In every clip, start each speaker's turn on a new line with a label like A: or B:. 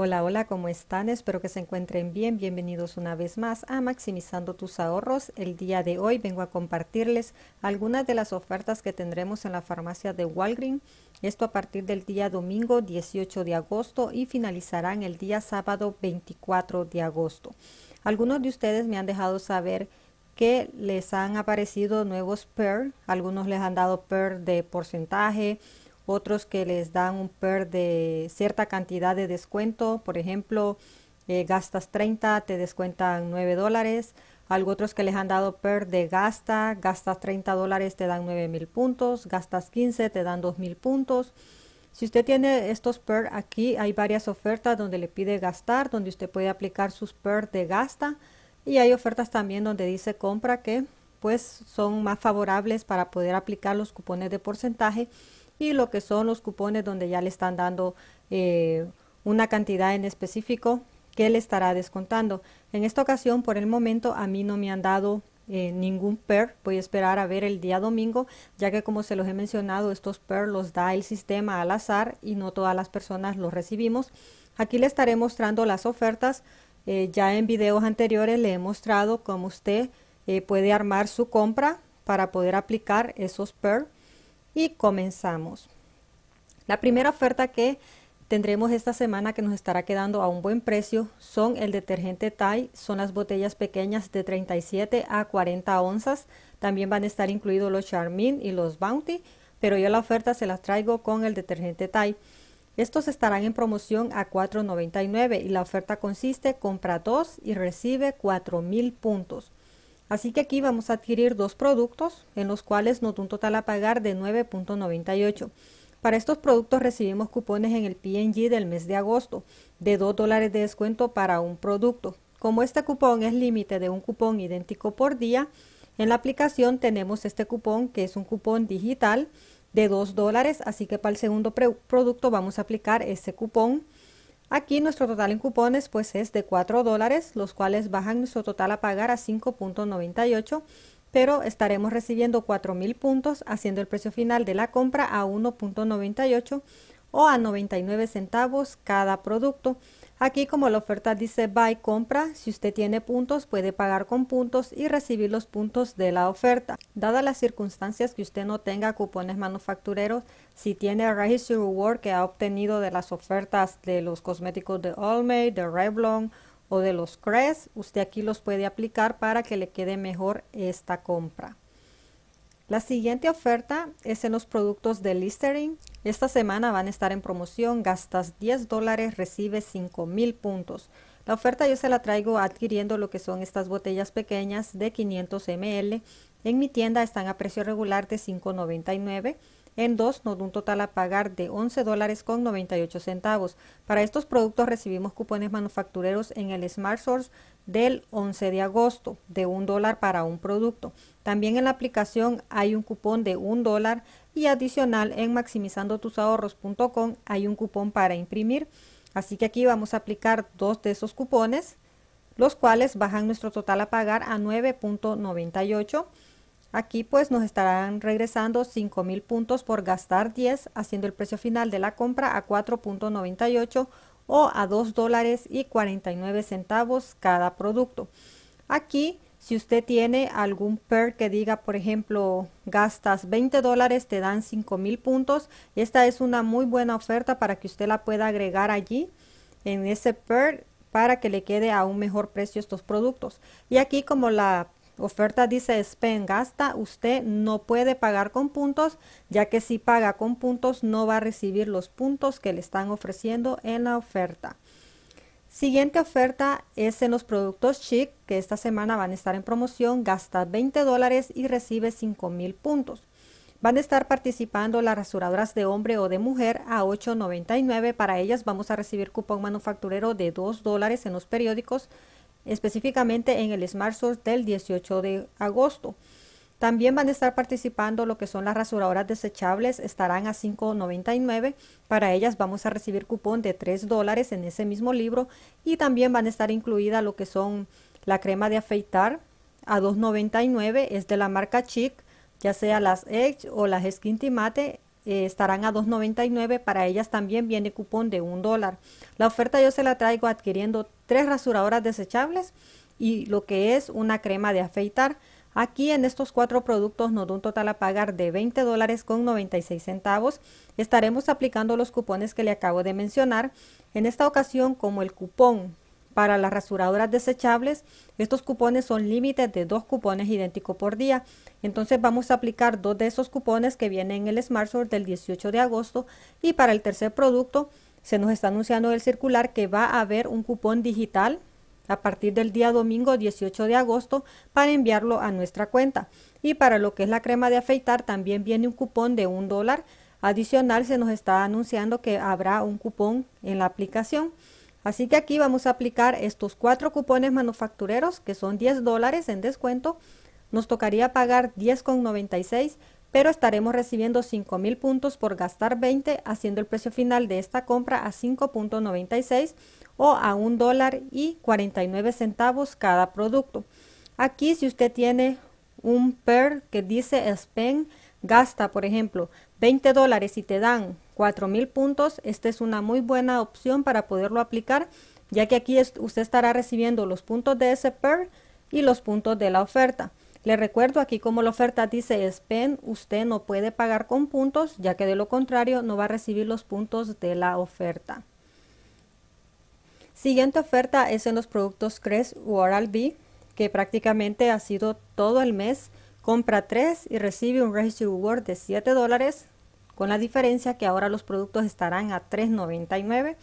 A: Hola, hola, ¿cómo están? Espero que se encuentren bien. Bienvenidos una vez más a Maximizando tus ahorros. El día de hoy vengo a compartirles algunas de las ofertas que tendremos en la farmacia de Walgreens. Esto a partir del día domingo 18 de agosto y finalizarán el día sábado 24 de agosto. Algunos de ustedes me han dejado saber que les han aparecido nuevos PER. Algunos les han dado PER de porcentaje, otros que les dan un PER de cierta cantidad de descuento, por ejemplo, eh, gastas 30, te descuentan 9 dólares, algo otros que les han dado PER de gasta, gastas 30 dólares, te dan 9 mil puntos, gastas 15, te dan 2 mil puntos. Si usted tiene estos PER aquí, hay varias ofertas donde le pide gastar, donde usted puede aplicar sus PER de gasta y hay ofertas también donde dice compra que pues son más favorables para poder aplicar los cupones de porcentaje y lo que son los cupones donde ya le están dando eh, una cantidad en específico que le estará descontando. En esta ocasión, por el momento, a mí no me han dado eh, ningún PER. Voy a esperar a ver el día domingo, ya que como se los he mencionado, estos PER los da el sistema al azar y no todas las personas los recibimos. Aquí le estaré mostrando las ofertas. Eh, ya en videos anteriores le he mostrado cómo usted puede armar su compra para poder aplicar esos PER y comenzamos. La primera oferta que tendremos esta semana que nos estará quedando a un buen precio son el detergente thai son las botellas pequeñas de 37 a 40 onzas, también van a estar incluidos los Charmin y los Bounty, pero yo la oferta se las traigo con el detergente thai Estos estarán en promoción a 4.99 y la oferta consiste compra dos y recibe 4.000 puntos. Así que aquí vamos a adquirir dos productos en los cuales nos da un total a pagar de 9.98. Para estos productos recibimos cupones en el PNG del mes de agosto de 2 dólares de descuento para un producto. Como este cupón es límite de un cupón idéntico por día, en la aplicación tenemos este cupón que es un cupón digital de 2 dólares, así que para el segundo producto vamos a aplicar este cupón Aquí nuestro total en cupones pues es de 4 dólares, los cuales bajan nuestro total a pagar a 5.98, pero estaremos recibiendo 4.000 puntos haciendo el precio final de la compra a 1.98 o a 99 centavos cada producto. Aquí como la oferta dice buy compra, si usted tiene puntos puede pagar con puntos y recibir los puntos de la oferta. Dadas las circunstancias que usted no tenga cupones manufactureros, si tiene Register Reward que ha obtenido de las ofertas de los cosméticos de Olmay, de Revlon o de los Crest, usted aquí los puede aplicar para que le quede mejor esta compra. La siguiente oferta es en los productos de Listerine. Esta semana van a estar en promoción. Gastas 10 dólares, recibes 5,000 mil puntos. La oferta yo se la traigo adquiriendo lo que son estas botellas pequeñas de 500 ml. En mi tienda están a precio regular de 5.99 en dos nos da un total a pagar de 11 dólares con 98 centavos. Para estos productos recibimos cupones manufactureros en el Smart Source del 11 de agosto de un dólar para un producto. También en la aplicación hay un cupón de un dólar y adicional en maximizandotusahorros.com hay un cupón para imprimir. Así que aquí vamos a aplicar dos de esos cupones, los cuales bajan nuestro total a pagar a 9.98 Aquí pues nos estarán regresando mil puntos por gastar 10, haciendo el precio final de la compra a 4.98 o a 2 dólares y 49 centavos cada producto. Aquí, si usted tiene algún PER que diga, por ejemplo, gastas 20 dólares, te dan mil puntos. Esta es una muy buena oferta para que usted la pueda agregar allí en ese PER para que le quede a un mejor precio estos productos. Y aquí como la Oferta dice spend, gasta, usted no puede pagar con puntos, ya que si paga con puntos no va a recibir los puntos que le están ofreciendo en la oferta. Siguiente oferta es en los productos Chic, que esta semana van a estar en promoción, gasta 20 dólares y recibe 5,000 mil puntos. Van a estar participando las rasuradoras de hombre o de mujer a 8.99. Para ellas vamos a recibir cupón manufacturero de 2 dólares en los periódicos específicamente en el Smart Source del 18 de agosto. También van a estar participando lo que son las rasuradoras desechables, estarán a 5.99. Para ellas vamos a recibir cupón de 3 dólares en ese mismo libro y también van a estar incluida lo que son la crema de afeitar a 2.99, es de la marca Chic, ya sea las Edge o las Skin eh, estarán a 2.99. Para ellas también viene cupón de un dólar. La oferta yo se la traigo adquiriendo tres rasuradoras desechables y lo que es una crema de afeitar. Aquí en estos cuatro productos nos da un total a pagar de 20 dólares con 96 centavos. Estaremos aplicando los cupones que le acabo de mencionar. En esta ocasión, como el cupón para las rasuradoras desechables, estos cupones son límites de dos cupones idénticos por día. Entonces vamos a aplicar dos de esos cupones que vienen en el Smart del 18 de agosto y para el tercer producto se nos está anunciando el circular que va a haber un cupón digital a partir del día domingo 18 de agosto para enviarlo a nuestra cuenta. Y para lo que es la crema de afeitar también viene un cupón de un dólar. Adicional se nos está anunciando que habrá un cupón en la aplicación. Así que aquí vamos a aplicar estos cuatro cupones manufactureros que son 10 dólares en descuento. Nos tocaría pagar 10,96 pero estaremos recibiendo 5.000 puntos por gastar 20, haciendo el precio final de esta compra a 5.96 o a 1 dólar y 49 centavos cada producto. Aquí si usted tiene un PER que dice spend, gasta por ejemplo 20 dólares y te dan 4.000 puntos. Esta es una muy buena opción para poderlo aplicar, ya que aquí usted estará recibiendo los puntos de ese PER y los puntos de la oferta. Le recuerdo aquí como la oferta dice SPEN, usted no puede pagar con puntos, ya que de lo contrario no va a recibir los puntos de la oferta. Siguiente oferta es en los productos CRES u b que prácticamente ha sido todo el mes. Compra 3 y recibe un Registro de 7 dólares con la diferencia que ahora los productos estarán a $3.99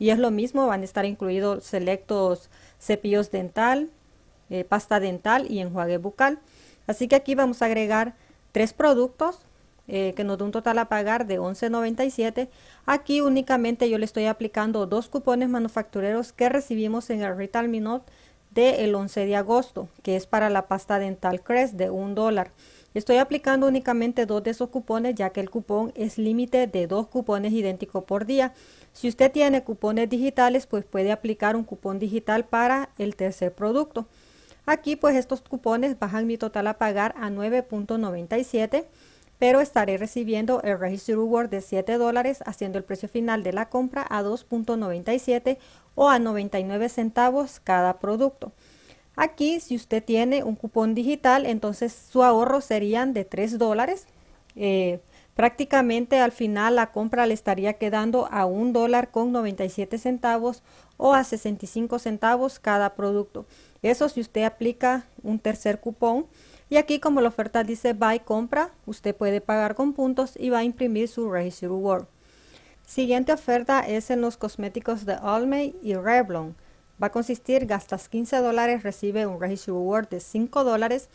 A: y es lo mismo, van a estar incluidos selectos cepillos dental, eh, pasta dental y enjuague bucal. Así que aquí vamos a agregar tres productos eh, que nos da un total a pagar de $11.97. Aquí únicamente yo le estoy aplicando dos cupones manufactureros que recibimos en el Retail Minot del 11 de agosto, que es para la pasta dental Crest de $1 Estoy aplicando únicamente dos de esos cupones ya que el cupón es límite de dos cupones idénticos por día. Si usted tiene cupones digitales pues puede aplicar un cupón digital para el tercer producto. Aquí pues estos cupones bajan mi total a pagar a 9.97 pero estaré recibiendo el registro Reward de 7 dólares haciendo el precio final de la compra a 2.97 o a 99 centavos cada producto. Aquí, si usted tiene un cupón digital, entonces su ahorro serían de 3 dólares. Eh, prácticamente al final la compra le estaría quedando a 1 dólar con 97 centavos o a 65 centavos cada producto. Eso si usted aplica un tercer cupón. Y aquí como la oferta dice Buy Compra, usted puede pagar con puntos y va a imprimir su registro Reward. Siguiente oferta es en los cosméticos de Olmay y Revlon va a consistir, gastas 15 dólares, recibe un Registro Reward de 5 dólares.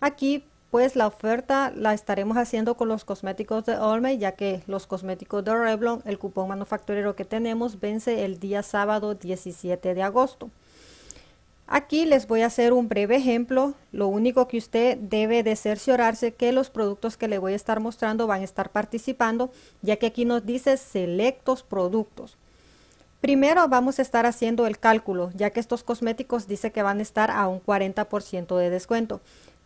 A: Aquí pues la oferta la estaremos haciendo con los cosméticos de Olme, ya que los cosméticos de Revlon, el cupón manufacturero que tenemos, vence el día sábado 17 de agosto. Aquí les voy a hacer un breve ejemplo. Lo único que usted debe de cerciorarse que los productos que le voy a estar mostrando van a estar participando, ya que aquí nos dice selectos productos. Primero vamos a estar haciendo el cálculo, ya que estos cosméticos dice que van a estar a un 40% de descuento.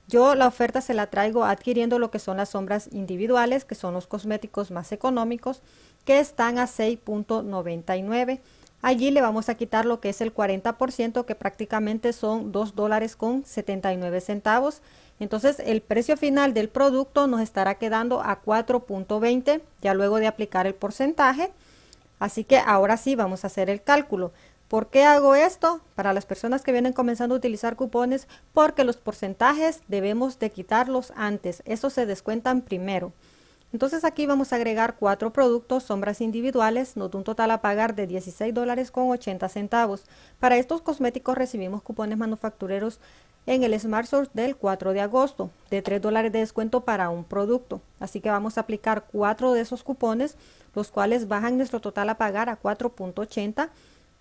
A: Yo la oferta se la traigo adquiriendo lo que son las sombras individuales, que son los cosméticos más económicos, que están a 6.99. Allí le vamos a quitar lo que es el 40%, que prácticamente son 2 dólares con 79 centavos. Entonces el precio final del producto nos estará quedando a 4.20, ya luego de aplicar el porcentaje. Así que ahora sí vamos a hacer el cálculo. ¿Por qué hago esto? Para las personas que vienen comenzando a utilizar cupones, porque los porcentajes debemos de quitarlos antes. Estos se descuentan primero. Entonces aquí vamos a agregar cuatro productos, sombras individuales, Noto un total a pagar de 16 dólares con 80 centavos. Para estos cosméticos recibimos cupones manufactureros en el SmartSource del 4 de agosto, de 3 dólares de descuento para un producto. Así que vamos a aplicar cuatro de esos cupones los cuales bajan nuestro total a pagar a 4.80,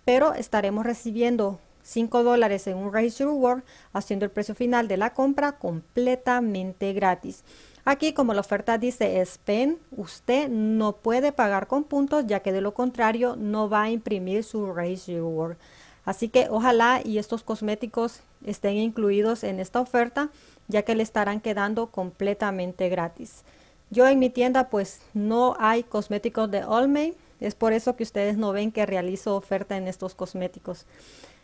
A: pero estaremos recibiendo 5 dólares en un Register Reward, haciendo el precio final de la compra completamente gratis. Aquí, como la oferta dice Spend, usted no puede pagar con puntos, ya que de lo contrario no va a imprimir su Register Reward. Así que ojalá y estos cosméticos estén incluidos en esta oferta, ya que le estarán quedando completamente gratis. Yo en mi tienda pues no hay cosméticos de Olmey, es por eso que ustedes no ven que realizo oferta en estos cosméticos.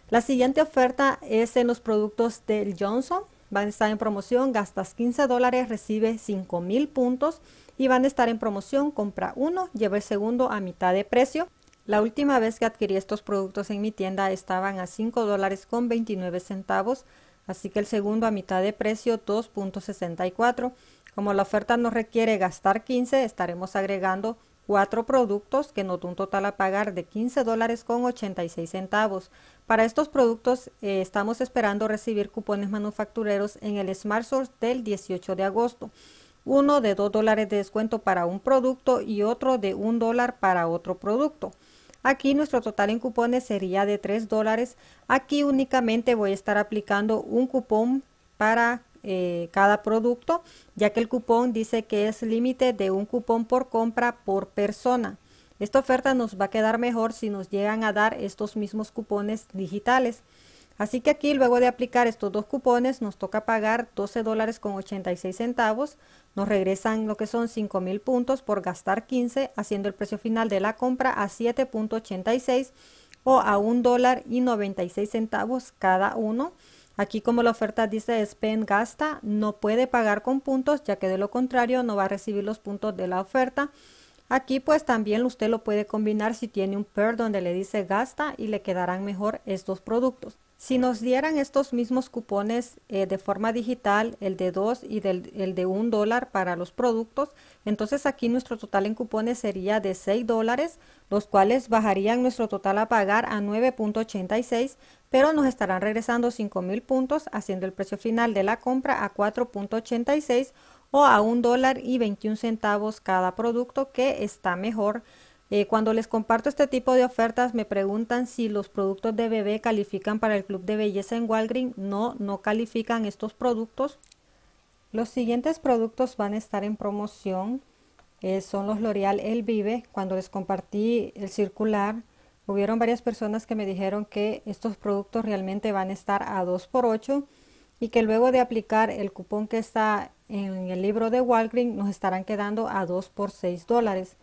A: La siguiente oferta es en los productos del Johnson, van a estar en promoción, gastas 15 dólares, recibe 5000 puntos y van a estar en promoción, compra uno, lleva el segundo a mitad de precio. La última vez que adquirí estos productos en mi tienda estaban a 5 dólares con 29 centavos, así que el segundo a mitad de precio 2.64 como la oferta nos requiere gastar 15, estaremos agregando cuatro productos que nos da un total a pagar de 15 dólares con 86 centavos. Para estos productos eh, estamos esperando recibir cupones manufactureros en el SmartSource del 18 de agosto. Uno de 2 dólares de descuento para un producto y otro de 1 dólar para otro producto. Aquí nuestro total en cupones sería de 3 dólares. Aquí únicamente voy a estar aplicando un cupón para eh, cada producto, ya que el cupón dice que es límite de un cupón por compra por persona. Esta oferta nos va a quedar mejor si nos llegan a dar estos mismos cupones digitales. Así que aquí luego de aplicar estos dos cupones nos toca pagar 12 dólares con 86 centavos. Nos regresan lo que son 5 mil puntos por gastar 15 haciendo el precio final de la compra a 7.86 o a 1 dólar y 96 centavos cada uno. Aquí como la oferta dice spend gasta, no puede pagar con puntos, ya que de lo contrario no va a recibir los puntos de la oferta. Aquí pues también usted lo puede combinar si tiene un PER donde le dice gasta y le quedarán mejor estos productos. Si nos dieran estos mismos cupones eh, de forma digital, el de 2 y el de 1 dólar para los productos, entonces aquí nuestro total en cupones sería de 6 dólares, los cuales bajarían nuestro total a pagar a 9.86, pero nos estarán regresando 5.000 puntos haciendo el precio final de la compra a 4.86 o a 1 dólar y 21 centavos cada producto que está mejor. Eh, cuando les comparto este tipo de ofertas me preguntan si los productos de bebé califican para el club de belleza en Walgreens. No, no califican estos productos. Los siguientes productos van a estar en promoción. Eh, son los L'Oreal El Vive. Cuando les compartí el circular Hubieron varias personas que me dijeron que estos productos realmente van a estar a 2x8 y que luego de aplicar el cupón que está en el libro de Walgreens nos estarán quedando a 2 por 6 dólares.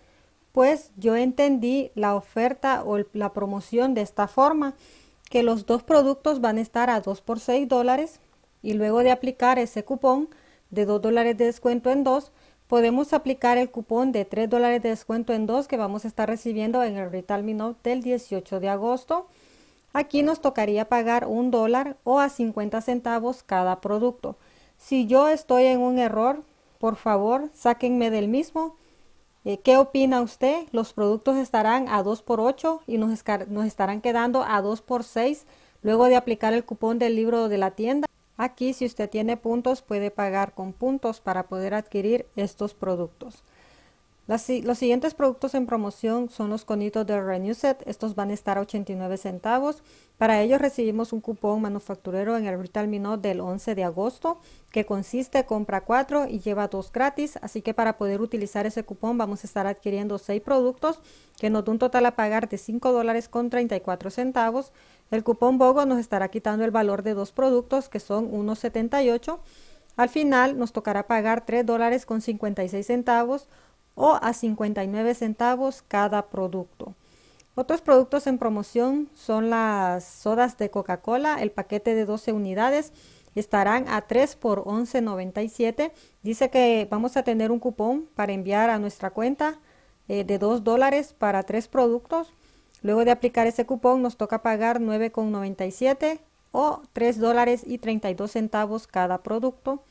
A: Pues yo entendí la oferta o la promoción de esta forma, que los dos productos van a estar a 2 por 6 dólares y luego de aplicar ese cupón de 2 dólares de descuento en dos, podemos aplicar el cupón de 3 dólares de descuento en 2 que vamos a estar recibiendo en el Retail Minute del 18 de agosto. Aquí nos tocaría pagar un dólar o a 50 centavos cada producto. Si yo estoy en un error, por favor, sáquenme del mismo. Eh, ¿Qué opina usted? Los productos estarán a 2 por 8 y nos, nos estarán quedando a 2 por 6 luego de aplicar el cupón del libro de la tienda. Aquí si usted tiene puntos puede pagar con puntos para poder adquirir estos productos. los siguientes productos en promoción son los conitos de RenewSet. Estos van a estar a 89 centavos. Para ellos recibimos un cupón manufacturero en el Retail Minot del 11 de agosto que consiste compra 4 y lleva 2 gratis. Así que para poder utilizar ese cupón vamos a estar adquiriendo 6 productos que nos da un total a pagar de 5 dólares con 34 centavos el cupón BOGO nos estará quitando el valor de dos productos que son 1,78. Al final nos tocará pagar 3 dólares con 56 centavos o a 59 centavos cada producto. Otros productos en promoción son las sodas de Coca-Cola, el paquete de 12 unidades estarán a 3 por 11.97. Dice que vamos a tener un cupón para enviar a nuestra cuenta eh, de 2 dólares para tres productos. Luego de aplicar ese cupón nos toca pagar 9,97 o 3 dólares y 32 centavos cada producto.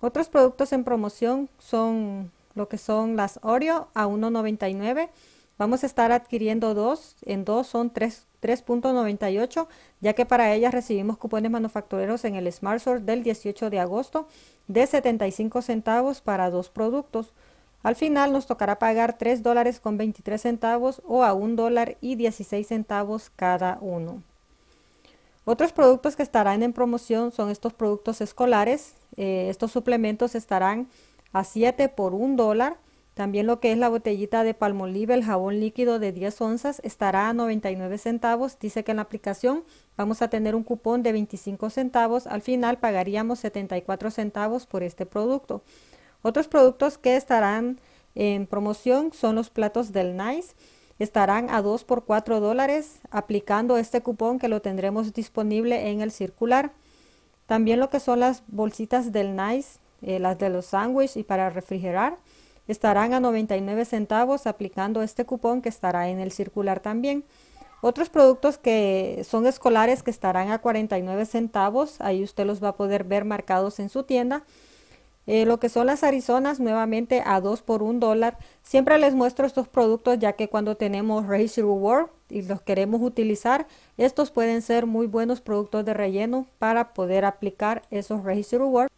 A: Otros productos en promoción son lo que son las Oreo a 1,99. Vamos a estar adquiriendo dos, en dos son 3.98, ya que para ellas recibimos cupones manufactureros en el Smart del 18 de agosto de 75 centavos para dos productos. Al final nos tocará pagar 3 dólares con 23 centavos o a 1 dólar y 16 centavos cada uno. Otros productos que estarán en promoción son estos productos escolares. Eh, estos suplementos estarán a 7 por 1 dólar. También lo que es la botellita de Palmolive, el jabón líquido de 10 onzas, estará a 99 centavos. Dice que en la aplicación vamos a tener un cupón de 25 centavos. Al final pagaríamos 74 centavos por este producto. Otros productos que estarán en promoción son los platos del Nice. Estarán a 2 por 4 dólares aplicando este cupón que lo tendremos disponible en el circular. También lo que son las bolsitas del Nice, eh, las de los sándwiches y para refrigerar, estarán a 99 centavos aplicando este cupón que estará en el circular también. Otros productos que son escolares que estarán a 49 centavos, ahí usted los va a poder ver marcados en su tienda. Eh, lo que son las Arizonas, nuevamente a 2 por 1 dólar. Siempre les muestro estos productos ya que cuando tenemos Race Reward y los queremos utilizar, estos pueden ser muy buenos productos de relleno para poder aplicar esos Race Reward.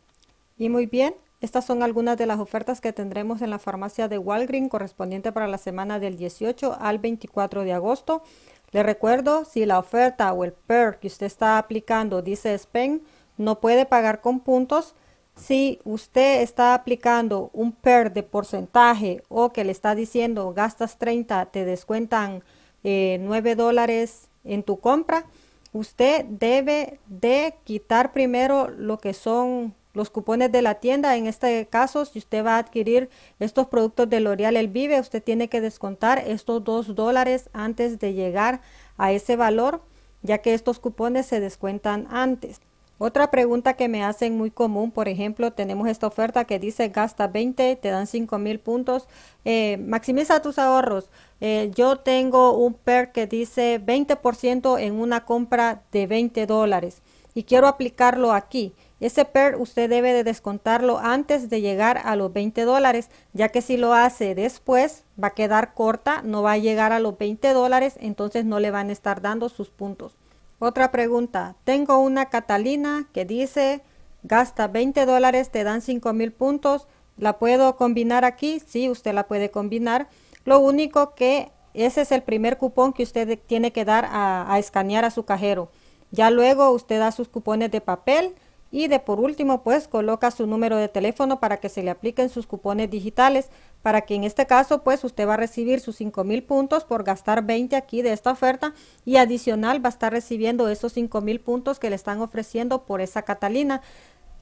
A: Y muy bien, estas son algunas de las ofertas que tendremos en la farmacia de Walgreens correspondiente para la semana del 18 al 24 de agosto. Les recuerdo, si la oferta o el PER que usted está aplicando dice SPEN, no puede pagar con puntos, si usted está aplicando un PER de porcentaje o que le está diciendo gastas 30, te descuentan 9 eh, dólares en tu compra, usted debe de quitar primero lo que son los cupones de la tienda. En este caso, si usted va a adquirir estos productos de L'Oreal El Vive, usted tiene que descontar estos 2 dólares antes de llegar a ese valor, ya que estos cupones se descuentan antes. Otra pregunta que me hacen muy común, por ejemplo, tenemos esta oferta que dice gasta 20, te dan 5 mil puntos, eh, maximiza tus ahorros. Eh, yo tengo un PER que dice 20% en una compra de 20 dólares y quiero aplicarlo aquí. Ese PER usted debe de descontarlo antes de llegar a los 20 dólares, ya que si lo hace después va a quedar corta, no va a llegar a los 20 dólares, entonces no le van a estar dando sus puntos. Otra pregunta. Tengo una Catalina que dice, gasta 20 dólares, te dan 5 mil puntos. ¿La puedo combinar aquí? Sí, usted la puede combinar. Lo único que ese es el primer cupón que usted tiene que dar a, a escanear a su cajero. Ya luego usted da sus cupones de papel y de por último, pues coloca su número de teléfono para que se le apliquen sus cupones digitales, para que en este caso, pues usted va a recibir sus 5 mil puntos por gastar 20 aquí de esta oferta y adicional va a estar recibiendo esos 5 mil puntos que le están ofreciendo por esa Catalina.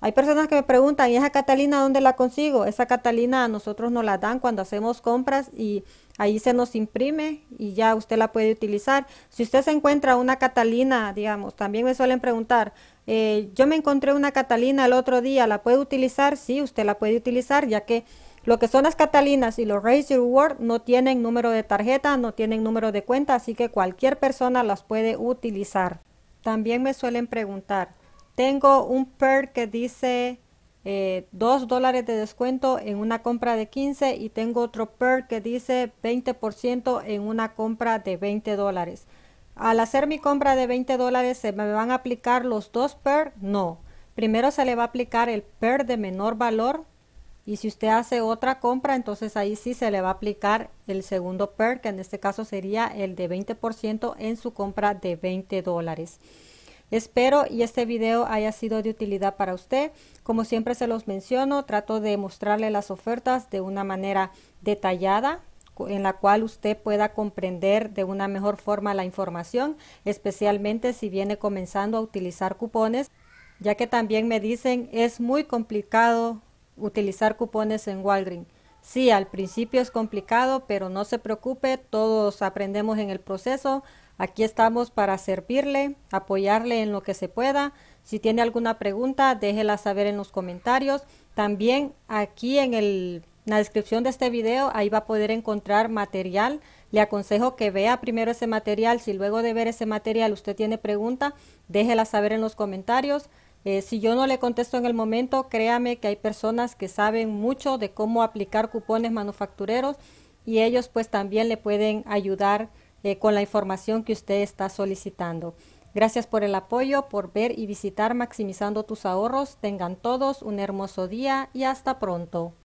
A: Hay personas que me preguntan, ¿y esa Catalina dónde la consigo? Esa Catalina a nosotros nos la dan cuando hacemos compras y ahí se nos imprime y ya usted la puede utilizar. Si usted se encuentra una Catalina, digamos, también me suelen preguntar, eh, yo me encontré una Catalina el otro día, ¿la puede utilizar? Sí, usted la puede utilizar ya que lo que son las Catalinas y los Raise Your Reward no tienen número de tarjeta, no tienen número de cuenta, así que cualquier persona las puede utilizar. También me suelen preguntar, tengo un PER que dice 2 eh, dólares de descuento en una compra de 15 y tengo otro PER que dice 20% en una compra de 20 dólares. Al hacer mi compra de 20 dólares, ¿se me van a aplicar los dos PER? No. Primero se le va a aplicar el PER de menor valor y si usted hace otra compra, entonces ahí sí se le va a aplicar el segundo PER que en este caso sería el de 20% en su compra de 20 dólares. Espero y este video haya sido de utilidad para usted. Como siempre se los menciono, trato de mostrarle las ofertas de una manera detallada en la cual usted pueda comprender de una mejor forma la información, especialmente si viene comenzando a utilizar cupones, ya que también me dicen es muy complicado utilizar cupones en Walgreens. Sí, al principio es complicado, pero no se preocupe, todos aprendemos en el proceso. Aquí estamos para servirle, apoyarle en lo que se pueda. Si tiene alguna pregunta, déjela saber en los comentarios. También aquí en, la descripción de este video, ahí va a poder encontrar material. Le aconsejo que vea primero ese material. Si luego de ver ese material usted tiene pregunta, déjela saber en los comentarios. Eh, si yo no le contesto en el momento, créame que hay personas que saben mucho de cómo aplicar cupones manufactureros y ellos pues también le pueden ayudar eh, con la información que usted está solicitando. Gracias por el apoyo, por ver y visitar Maximizando tus ahorros. Tengan todos un hermoso día y hasta pronto.